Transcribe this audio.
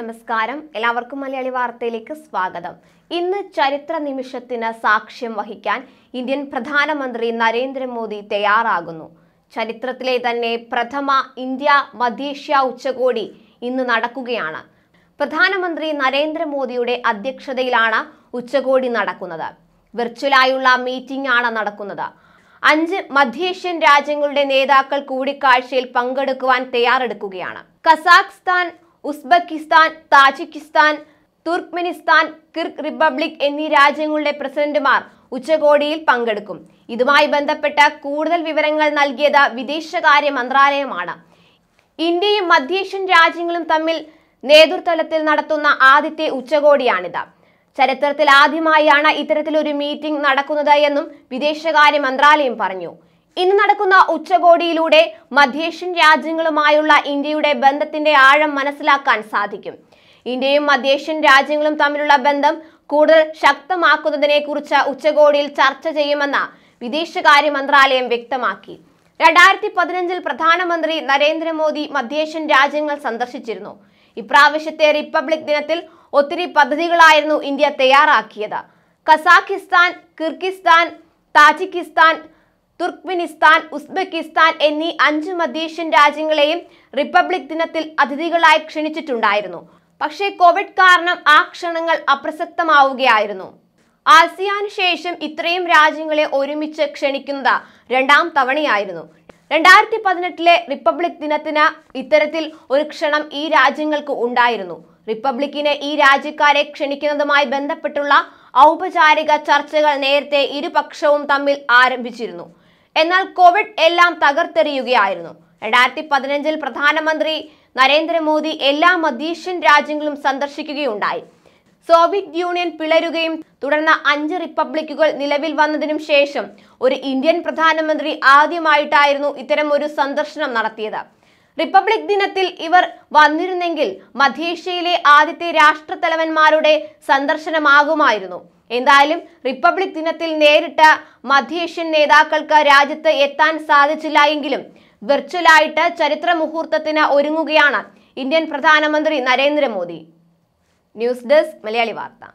നമസ്കാരം എല്ലാവർക്കും മലയാളി വാർത്തയിലേക്ക് സ്വാഗതം ഇന്ന് ചരിത്ര നിമിഷത്തിന് സാക്ഷ്യം വഹിക്കാൻ ഇന്ത്യൻ പ്രധാനമന്ത്രി നരേന്ദ്രമോദി തയ്യാറാകുന്നു ചരിത്രത്തിലെ തന്നെ പ്രഥമ ഇന്ത്യ മധ്യേഷ്യ ഉച്ചകോടി ഇന്ന് നടക്കുകയാണ് പ്രധാനമന്ത്രി നരേന്ദ്രമോദിയുടെ അധ്യക്ഷതയിലാണ് ഉച്ചകോടി നടക്കുന്നത് വെർച്വലായുള്ള മീറ്റിംഗ് ആണ് നടക്കുന്നത് അഞ്ച് മധ്യേഷ്യൻ രാജ്യങ്ങളുടെ നേതാക്കൾ കൂടിക്കാഴ്ചയിൽ പങ്കെടുക്കുവാൻ തയ്യാറെടുക്കുകയാണ് Kazakhstan Uzbekistan Tajikistan Turkmenistan Kyrgyz Republic എന്നീ രാജ്യങ്ങളുടെ പ്രസിഡന്റുമാർ ഉച്ചകോടിയിൽ പങ്കെടുക്കും ഇതുമായി ബന്ധപ്പെട്ട കൂടുതൽ വിവരങ്ങൾ നൽകിയത് വിദേശകാര്യ മന്ത്രാലയമാണ് ഇന്ത്യയും മധ്യേഷ്യൻ രാജ്യങ്ങളും തമ്മിൽ നേതൃത്വത്തിൽ നടത്തുന്ന ആദ്യത്തെ ഉച്ചകോടിയാണിത് ചരിത്രത്തിൽ ആദ്യമായാണ് ഇത്തരത്തിലൊരു മീറ്റിംഗ് നടക്കുന്നത് എന്നും വിദേശകാര്യ മന്ത്രാലയം പറഞ്ഞു ഇന്ന് നടക്കുന്ന ഉച്ചകോടിയിലൂടെ മധ്യേഷ്യൻ രാജ്യങ്ങളുമായുള്ള ഇന്ത്യയുടെ ബന്ധത്തിന്റെ ആഴം മനസ്സിലാക്കാൻ സാധിക്കും ഇന്ത്യയും മധ്യേഷ്യൻ രാജ്യങ്ങളും തമ്മിലുള്ള ബന്ധം കൂടുതൽ ശക്തമാക്കുന്നതിനെ കുറിച്ച് ഉച്ചകോടിയിൽ ചർച്ച ചെയ്യുമെന്ന് വിദേശകാര്യ മന്ത്രാലയം വ്യക്തമാക്കി രണ്ടായിരത്തി പതിനഞ്ചിൽ പ്രധാനമന്ത്രി നരേന്ദ്രമോദി മധ്യേഷ്യൻ രാജ്യങ്ങൾ സന്ദർശിച്ചിരുന്നു ഇപ്രാവശ്യത്തെ റിപ്പബ്ലിക് ദിനത്തിൽ ഒത്തിരി പദ്ധതികളായിരുന്നു ഇന്ത്യ തയ്യാറാക്കിയത് Kazakhstan Kyrgyzstan Tajikistan Turkmenistan Uzbekistan എന്നീ അഞ്ച് മധ്യേഷ്യൻ രാജ്യങ്ങളെയും റിപ്പബ്ലിക് ദിനത്തിൽ അതിഥികളായി ക്ഷണിച്ചിട്ടുണ്ടായിരുന്നു പക്ഷേ കോവിഡ് കാരണം ആ ക്ഷണങ്ങൾ അപ്രസക്തമാവുകയായിരുന്നു ആസിയാനു ശേഷം ഇത്രയും രാജ്യങ്ങളെ ഒരുമിച്ച് ക്ഷണിക്കുന്നത് രണ്ടാം തവണയായിരുന്നു രണ്ടായിരത്തി പതിനെട്ടിലെ റിപ്പബ്ലിക് ദിനത്തിന് ഇത്തരത്തിൽ ഒരു ക്ഷണം ഈ രാജ്യങ്ങൾക്ക് ഉണ്ടായിരുന്നു റിപ്പബ്ലിക്കിനെ ഈ രാജ്യക്കാരെ ക്ഷണിക്കുന്നതുമായി ബന്ധപ്പെട്ടുള്ള ഔപചാരിക ചർച്ചകൾ നേരത്തെ ഇരുപക്ഷവും തമ്മിൽ ആരംഭിച്ചിരുന്നു എന്നാൽ കോവിഡ് എല്ലാം തകർത്തെറിയുകയായിരുന്നു രണ്ടായിരത്തി പതിനഞ്ചിൽ പ്രധാനമന്ത്രി നരേന്ദ്രമോദി എല്ലാ മധ്യേഷ്യൻ രാജ്യങ്ങളും സന്ദർശിക്കുകയുണ്ടായി സോവിയറ്റ് യൂണിയൻ പിളരുകയും തുടർന്ന് അഞ്ച് റിപ്പബ്ലിക്കുകൾ നിലവിൽ വന്നതിനും ശേഷം ഒരു ഇന്ത്യൻ പ്രധാനമന്ത്രി ആദ്യമായിട്ടായിരുന്നു ഇത്തരം ഒരു സന്ദർശനം നടത്തിയത് റിപ്പബ്ലിക് ദിനത്തിൽ ഇവർ വന്നിരുന്നെങ്കിൽ മധ്യേഷ്യയിലെ ആദ്യത്തെ തലവന്മാരുടെ സന്ദർശനമാകുമായിരുന്നു എന്തായാലും റിപ്പബ്ലിക് ദിനത്തിൽ നേരിട്ട മധ്യേഷ്യൻ നേതാക്കൾക്ക് രാജ്യത്ത് എത്താൻ സാധിച്ചില്ല എങ്കിലും വെർച്വലായിട്ട് ചരിത്ര മുഹൂർത്തത്തിന് ഒരുങ്ങുകയാണ് ഇന്ത്യൻ പ്രധാനമന്ത്രി നരേന്ദ്രമോദി ന്യൂസ് ഡെസ്ക് മലയാളി വാർത്ത